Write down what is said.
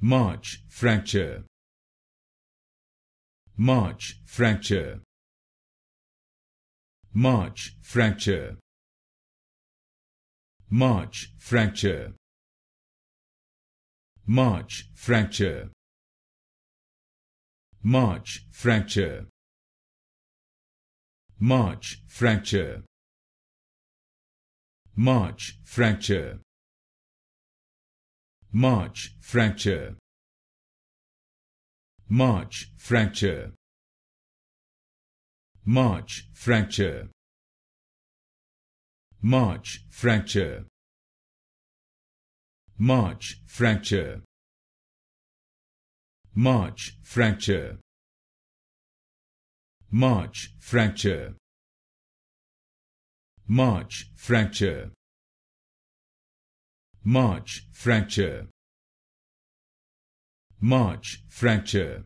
March fracture. March fracture. March fracture. March fracture. March fracture. March fracture. March fracture. March fracture. March fracture. March fracture. March fracture. March fracture. March fracture. March fracture. March fracture. March fracture. March fracture. March fracture.